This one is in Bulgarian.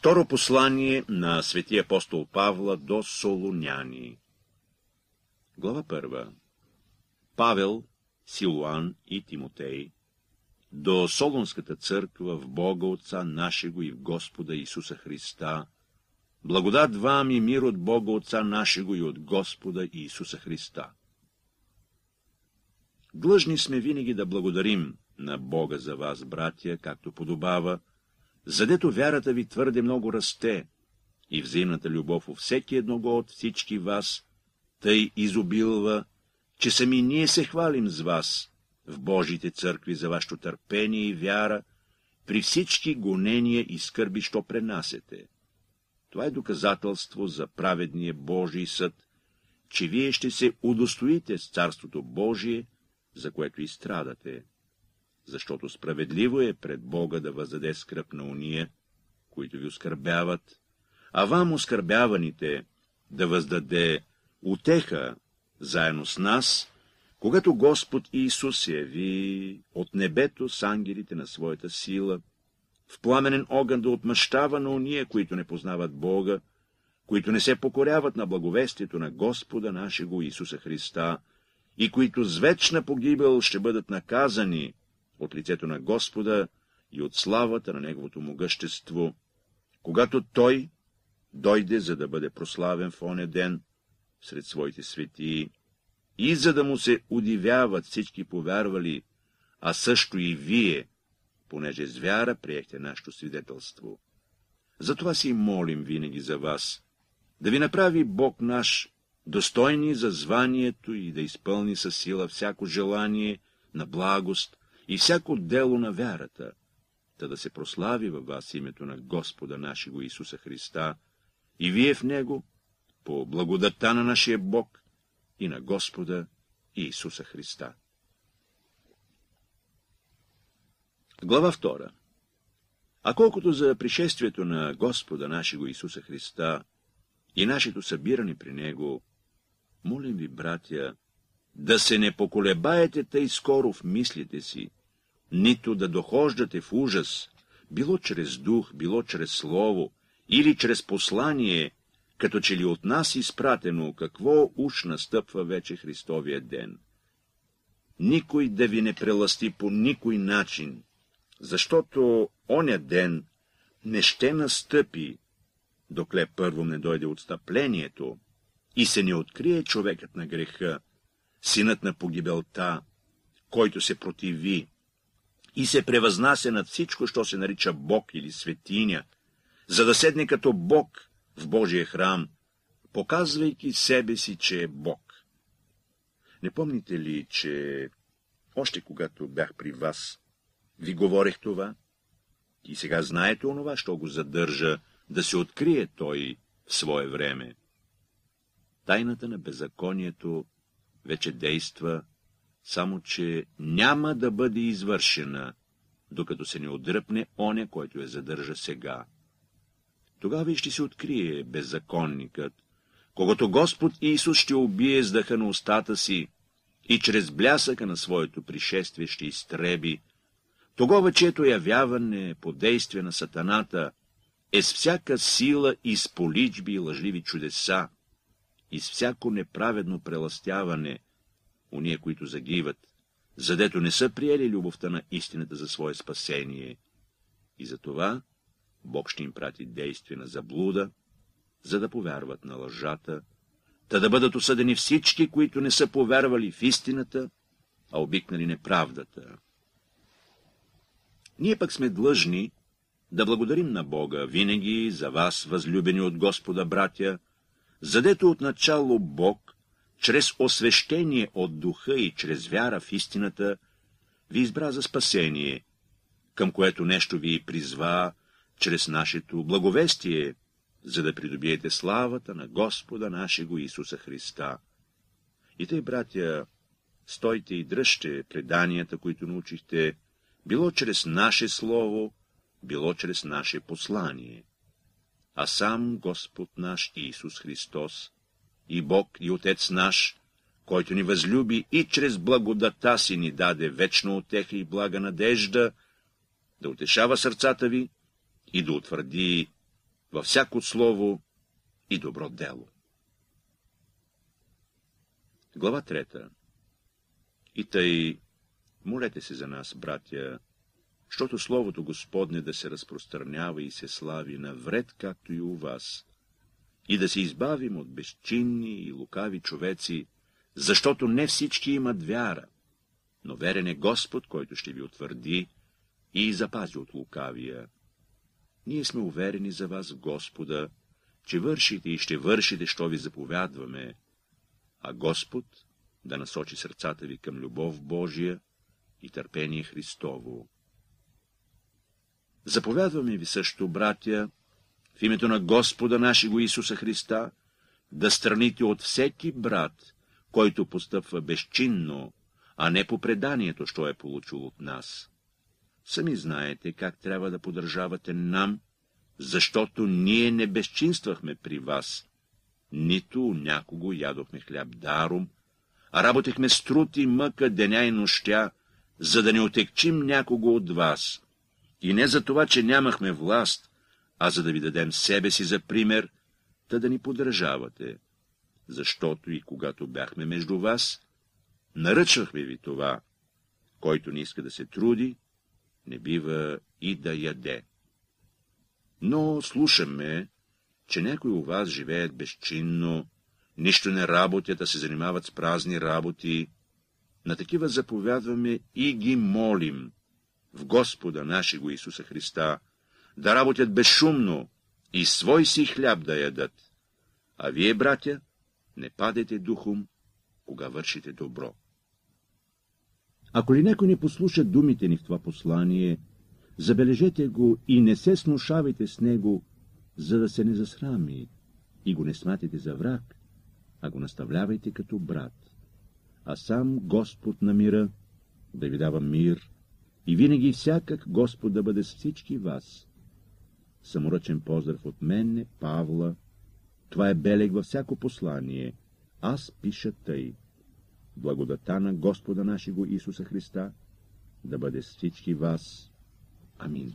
Второ послание на светия апостол Павла до Солоняни Глава първа Павел, Силуан и Тимотей до Солонската църква в Бога Отца нашего и в Господа Исуса Христа, благодат вам и мир от Бога Отца нашего и от Господа Исуса Христа. Длъжни сме винаги да благодарим на Бога за вас, братя, както подобава, задето вярата ви твърде много расте и взаимната любов у всеки едного от всички вас, тъй изобилва, че сами ние се хвалим с вас в Божите църкви за вашето търпение и вяра, при всички гонения и скърби, що пренасете. Това е доказателство за праведния Божий съд, че вие ще се удостоите с Царството Божие, за което и страдате защото справедливо е пред Бога да въздаде скръп на уния, които ви оскърбяват, а вам оскърбяваните да въздаде утеха заедно с нас, когато Господ Иисус се яви от небето с ангелите на своята сила, в пламенен огън да отмъщава на уния, които не познават Бога, които не се покоряват на благовестието на Господа нашего Исуса Христа, и които с вечна погибел ще бъдат наказани, от лицето на Господа и от славата на Неговото могъщество, когато Той дойде, за да бъде прославен в оня ден сред своите светии и за да му се удивяват всички повярвали, а също и вие, понеже с вяра приехте нашето свидетелство. Затова си молим винаги за вас, да ви направи Бог наш, достойни за званието и да изпълни със сила всяко желание на благост, и всяко дело на вярата, та да се прослави във вас името на Господа нашего Исуса Христа и вие в Него, по благодата на нашия Бог и на Господа Иисуса Христа. Глава 2 А колкото за пришествието на Господа нашего Исуса Христа и нашето събиране при Него, молим ви, братя, да се не поколебаете тъй скоро в мислите си, нито да дохождате в ужас, било чрез дух, било чрез слово или чрез послание, като че ли от нас изпратено, какво уж настъпва вече Христовия ден. Никой да ви не преласти по никой начин, защото оня ден не ще настъпи, докле първо не дойде отстъплението и се не открие човекът на греха, синът на погибелта, който се противи, и се превъзнася над всичко, що се нарича Бог или светиня, за да седне като Бог в Божия храм, показвайки себе си, че е Бог. Не помните ли, че още когато бях при вас, ви говорех това? И сега знаете онова, що го задържа, да се открие той в свое време. Тайната на беззаконието вече действа само че няма да бъде извършена, докато се не отдръпне оня, който я задържа сега. Тогава и ще се открие беззаконникът, когато Господ Исус ще убие с дъха на устата си и чрез блясъка на своето пришествие ще изтреби, тогава, чето явяване по действие на сатаната е с всяка сила и с поличби и лъжливи чудеса, и с всяко неправедно преластяване — уния, които загиват, задето не са приели любовта на истината за свое спасение. И за това Бог ще им прати действие на заблуда, за да повярват на лъжата, та да бъдат осъдени всички, които не са повярвали в истината, а обикнали неправдата. Ние пък сме длъжни да благодарим на Бога винаги за вас, възлюбени от Господа братя, задето отначало Бог чрез освещение от духа и чрез вяра в истината, ви избра за спасение, към което нещо ви призва чрез нашето благовестие, за да придобиете славата на Господа нашего Исуса Христа. И тъй, братя, стойте и дръжте преданията, които научихте, било чрез наше слово, било чрез наше послание. А сам Господ наш Иисус Христос и Бог и Отец наш, който ни възлюби и чрез благодата си ни даде вечно отеха и блага надежда, да утешава сърцата ви и да утвърди във всяко слово и добро дело. Глава трета И тъй, молете се за нас, братя, защото Словото Господне да се разпространява и се слави навред, както и у вас, и да се избавим от безчинни и лукави човеци, защото не всички имат вяра, но верен е Господ, който ще ви утвърди и запази от лукавия. Ние сме уверени за вас, Господа, че вършите и ще вършите, що ви заповядваме, а Господ да насочи сърцата ви към любов Божия и търпение Христово. Заповядваме ви също, братя, в името на Господа нашего Исуса Христа, да страните от всеки брат, който постъпва безчинно, а не по преданието, що е получил от нас. Сами знаете как трябва да подържавате нам, защото ние не безчинствахме при вас, нито някого ядохме хляб даром, а работехме с труд и мъка деня и нощя, за да не отекчим някого от вас. И не за това, че нямахме власт, а за да ви дадем себе си за пример, та да ни подражавате. Защото и когато бяхме между вас, наръчвахме ви това, който не иска да се труди, не бива и да яде. Но слушаме, че някои у вас живеят безчинно, нищо не работят, а се занимават с празни работи. На такива заповядваме и ги молим. В Господа нашего Исуса Христа, да работят безшумно и свой си хляб да ядат. А вие, братя, не падете духом, кога вършите добро. Ако ли някой не послуша думите ни в това послание, забележете го и не се снушавайте с него, за да се не засрами, и го не сматите за враг, а го наставлявайте като брат. А сам Господ на мира да ви дава мир, и винаги всякак Господ да бъде с всички вас, Саморъчен поздрав от мене, Павла. Това е белег във всяко послание. Аз пиша тъй. Благодата на Господа нашего Исуса Христа да бъде с всички вас. Амин.